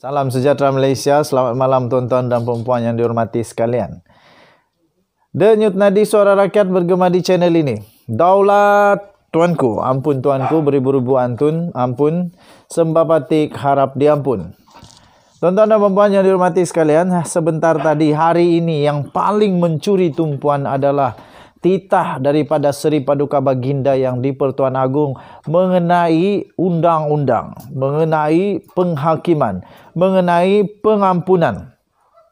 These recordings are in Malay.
Salam sejahtera Malaysia, selamat malam tuan-tuan dan puan yang dihormati sekalian. The Nyut Nadi Suara Rakyat bergema di channel ini. Daulat tuanku, ampun tuanku beribu-ribu antun, ampun sembah patik harap diampun. Tuan-tuan dan puan yang dihormati sekalian, sebentar tadi hari ini yang paling mencuri tumpuan adalah titah daripada Seri Paduka Baginda yang di Pertuan Agung mengenai undang-undang, mengenai penghakiman, mengenai pengampunan.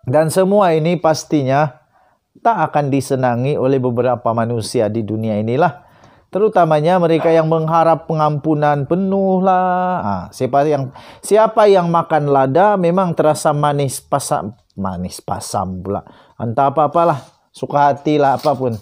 Dan semua ini pastinya tak akan disenangi oleh beberapa manusia di dunia inilah. Terutamanya mereka yang mengharap pengampunan penuh lah. Ha, siapa yang siapa yang makan lada memang terasa manis pasam manis pasam pula. Entah apa-apalah suka hati lah apapun.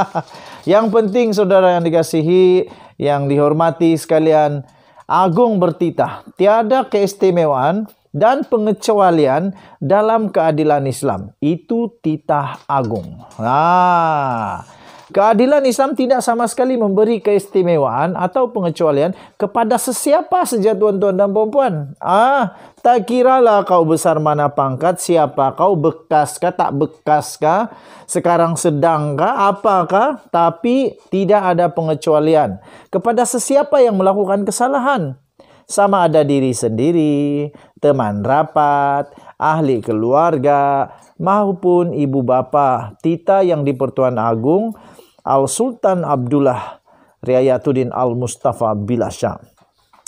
yang penting saudara yang dikasihi, yang dihormati sekalian, agung bertitah. Tiada keistimewaan dan pengecualian dalam keadilan Islam. Itu titah agung. Nah, ha. Keadilan Islam tidak sama sekali memberi keistimewaan atau pengecualian kepada sesiapa saja tuan-tuan dan puan Ah, tak kiralah kau besar mana pangkat, siapa kau bekas kah, tak bekas kah, sekarang sedang kah, apakah, tapi tidak ada pengecualian kepada sesiapa yang melakukan kesalahan. Sama ada diri sendiri, teman rapat, ahli keluarga, maupun ibu bapa, tita yang di Pertuan Agung, Al Sultan Abdullah Riayatuddin Al Mustafa Bilasha.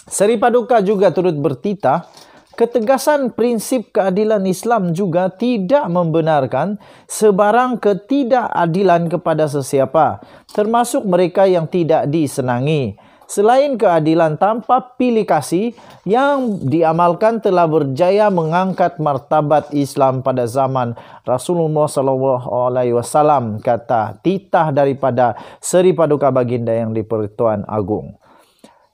Seri Paduka juga turut bertita ketegasan prinsip keadilan Islam juga tidak membenarkan sebarang ketidakadilan kepada sesiapa termasuk mereka yang tidak disenangi. Selain keadilan tanpa pilih kasih yang diamalkan telah berjaya mengangkat martabat Islam pada zaman Rasulullah SAW, kata titah daripada Seri Paduka Baginda yang di-Pertuan Agung.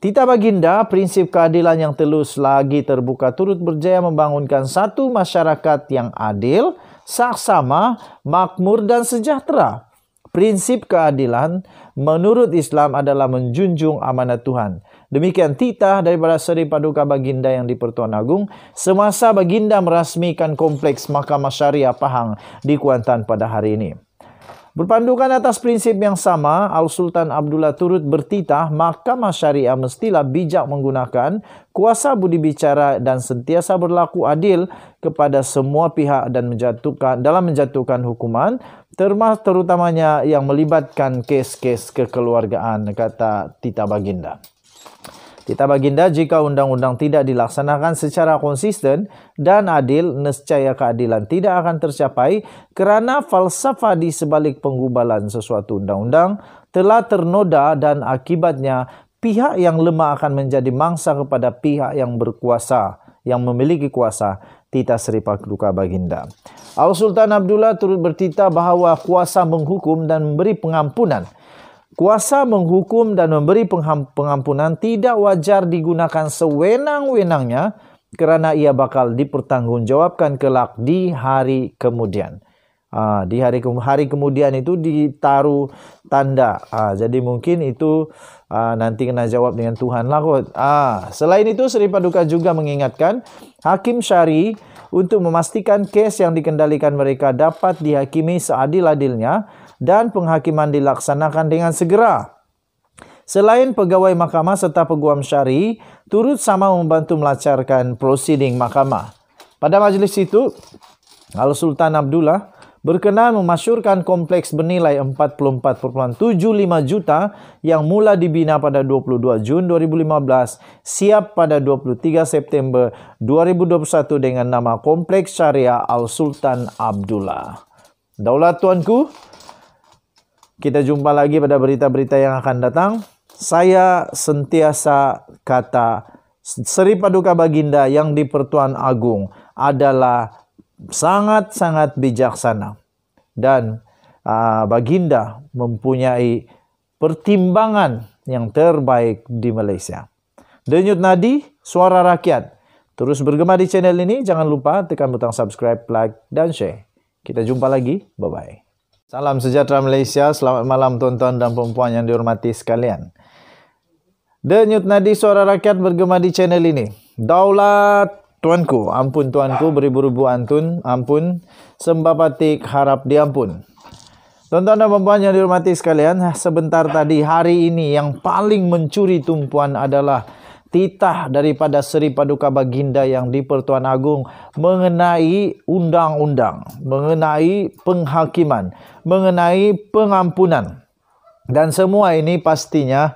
Tita Baginda, prinsip keadilan yang telus lagi terbuka turut berjaya membangunkan satu masyarakat yang adil, saksama, makmur dan sejahtera prinsip keadilan menurut Islam adalah menjunjung amanat Tuhan. Demikian Tita daripada Seri Paduka Baginda yang di Pertuan Agung semasa Baginda merasmikan kompleks Mahkamah Syariah Pahang di Kuantan pada hari ini. Berpandukan atas prinsip yang sama, Al-Sultan Abdullah turut bertitah mahkamah syariah mestilah bijak menggunakan kuasa budi bicara dan sentiasa berlaku adil kepada semua pihak dan menjatuhkan dalam menjatuhkan hukuman termas terutamanya yang melibatkan kes-kes kekeluargaan kata Tita Baginda. Kita baginda jika undang-undang tidak dilaksanakan secara konsisten dan adil, nescaya keadilan tidak akan tercapai kerana falsafah di sebalik penggubalan sesuatu undang-undang telah ternoda dan akibatnya pihak yang lemah akan menjadi mangsa kepada pihak yang berkuasa, yang memiliki kuasa, Tita Sri Paduka Baginda. Al Sultan Abdullah turut bertita bahawa kuasa menghukum dan memberi pengampunan kuasa menghukum dan memberi pengampunan tidak wajar digunakan sewenang-wenangnya kerana ia bakal dipertanggungjawabkan kelak di hari kemudian. Uh, di hari ke- hari kemudian itu ditaruh tanda. Uh, jadi mungkin itu uh, nanti kena jawab dengan Tuhan lah kot. Uh, selain itu Seri Paduka juga mengingatkan Hakim Syari untuk memastikan kes yang dikendalikan mereka dapat dihakimi seadil-adilnya dan penghakiman dilaksanakan dengan segera. Selain pegawai mahkamah serta peguam syari, turut sama membantu melancarkan prosiding mahkamah. Pada majlis itu, Al-Sultan Abdullah berkenan memasyurkan kompleks bernilai 44.75 juta yang mula dibina pada 22 Jun 2015 siap pada 23 September 2021 dengan nama Kompleks Syariah Al-Sultan Abdullah. Daulat tuanku, Kita jumpa lagi pada berita-berita yang akan datang. Saya sentiasa kata Sri Paduka Baginda yang di Pertuan Agung adalah sangat-sangat bijaksana. Dan uh, Baginda mempunyai pertimbangan yang terbaik di Malaysia. Denyut nadi, suara rakyat. Terus bergema di channel ini. Jangan lupa tekan butang subscribe, like, dan share. Kita jumpa lagi. Bye-bye. Salam sejahtera Malaysia. Selamat malam tuan-tuan dan puan yang dihormati sekalian. The Newt Nadi Suara Rakyat bergema di channel ini. Daulat tuanku, ampun tuanku beribu-ribu antun, ampun sembah patik harap diampun. Tuan-tuan dan puan yang dihormati sekalian, sebentar tadi hari ini yang paling mencuri tumpuan adalah titah daripada Seri Paduka Baginda yang di Pertuan Agung mengenai undang-undang, mengenai penghakiman, mengenai pengampunan. Dan semua ini pastinya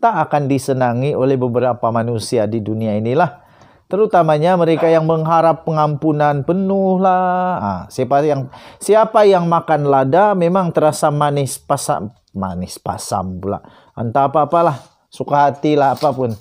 tak akan disenangi oleh beberapa manusia di dunia inilah. Terutamanya mereka yang mengharap pengampunan penuh lah. Ha, siapa yang siapa yang makan lada memang terasa manis pasam manis pasam pula. Entah apa-apalah suka hati lah apapun.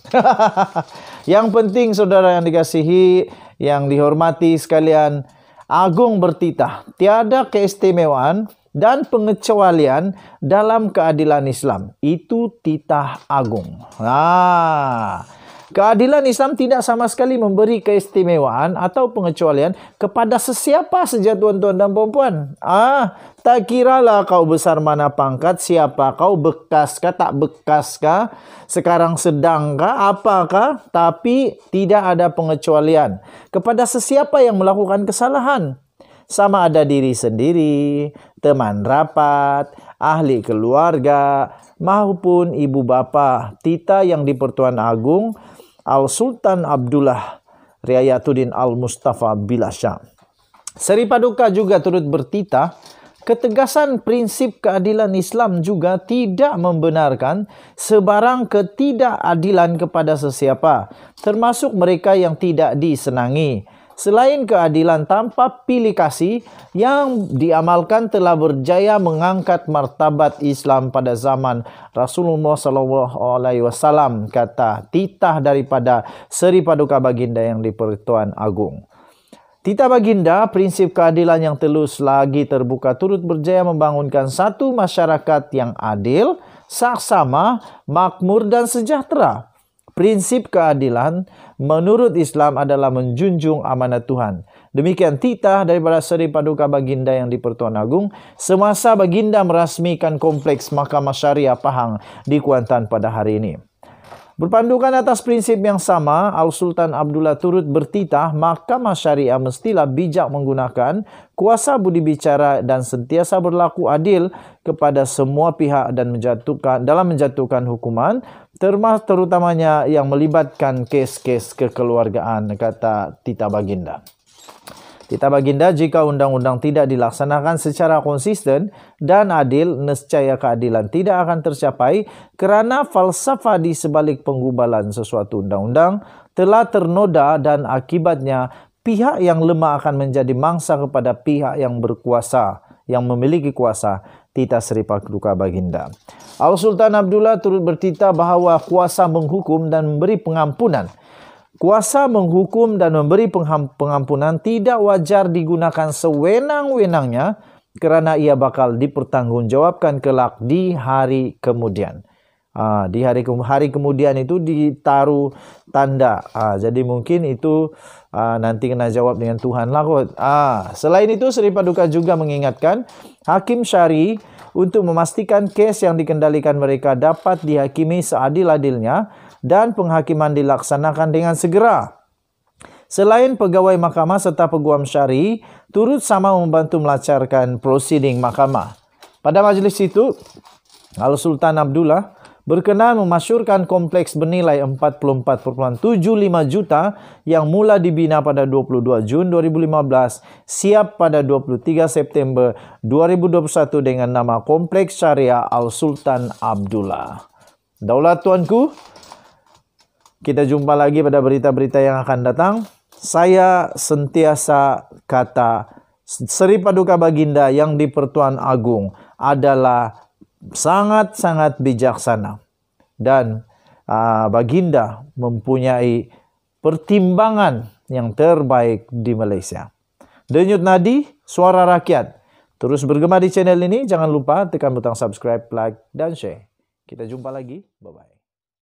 yang penting saudara yang dikasihi, yang dihormati sekalian, agung bertitah. Tiada keistimewaan dan pengecualian dalam keadilan Islam. Itu titah agung. Nah, Keadilan Islam tidak sama sekali memberi keistimewaan atau pengecualian kepada sesiapa saja tuan-tuan dan puan Ah, tak kiralah kau besar mana pangkat, siapa kau bekas kah, tak bekas kah, sekarang sedang kah, apakah, tapi tidak ada pengecualian kepada sesiapa yang melakukan kesalahan. Sama ada diri sendiri, teman rapat, ahli keluarga, maupun ibu bapa, tita yang di Pertuan Agung, Al Sultan Abdullah Riayatuddin Al Mustafa Bilasha. Seri Paduka juga turut bertita ketegasan prinsip keadilan Islam juga tidak membenarkan sebarang ketidakadilan kepada sesiapa termasuk mereka yang tidak disenangi selain keadilan tanpa pilih kasih yang diamalkan telah berjaya mengangkat martabat Islam pada zaman Rasulullah sallallahu alaihi wasallam kata titah daripada Seri Paduka Baginda yang di-Pertuan Agung. Tita Baginda, prinsip keadilan yang telus lagi terbuka turut berjaya membangunkan satu masyarakat yang adil, saksama, makmur dan sejahtera prinsip keadilan menurut Islam adalah menjunjung amanat Tuhan. Demikian Tita daripada Seri Paduka Baginda yang di Pertuan Agung semasa Baginda merasmikan kompleks Mahkamah Syariah Pahang di Kuantan pada hari ini. Berpandukan atas prinsip yang sama, Al-Sultan Abdullah turut bertitah mahkamah syariah mestilah bijak menggunakan kuasa budi bicara dan sentiasa berlaku adil kepada semua pihak dan menjatuhkan dalam menjatuhkan hukuman termasuk terutamanya yang melibatkan kes-kes kekeluargaan kata Tita Baginda. Kita baginda jika undang-undang tidak dilaksanakan secara konsisten dan adil, nescaya keadilan tidak akan tercapai kerana falsafah di sebalik penggubalan sesuatu undang-undang telah ternoda dan akibatnya pihak yang lemah akan menjadi mangsa kepada pihak yang berkuasa, yang memiliki kuasa, Tita Sri Paduka Baginda. Al Sultan Abdullah turut bertita bahawa kuasa menghukum dan memberi pengampunan kuasa menghukum dan memberi pengampunan tidak wajar digunakan sewenang-wenangnya kerana ia bakal dipertanggungjawabkan kelak di hari kemudian. Ha, di hari, ke- hari kemudian itu ditaruh tanda. Ha, jadi mungkin itu ha, nanti kena jawab dengan Tuhan lah kot. Ha, selain itu Seri Paduka juga mengingatkan Hakim Syari untuk memastikan kes yang dikendalikan mereka dapat dihakimi seadil-adilnya dan penghakiman dilaksanakan dengan segera. Selain pegawai mahkamah serta peguam syari, turut sama membantu melancarkan prosiding mahkamah. Pada majlis itu, Al-Sultan Abdullah berkenan memasyurkan kompleks bernilai 44.75 juta yang mula dibina pada 22 Jun 2015 siap pada 23 September 2021 dengan nama Kompleks Syariah Al-Sultan Abdullah. Daulat tuanku, Kita jumpa lagi pada berita-berita yang akan datang. Saya sentiasa kata Sri Paduka Baginda yang di Pertuan Agung adalah sangat-sangat bijaksana. Dan uh, Baginda mempunyai pertimbangan yang terbaik di Malaysia. Denyut nadi, suara rakyat. Terus bergema di channel ini. Jangan lupa tekan butang subscribe, like, dan share. Kita jumpa lagi. Bye-bye.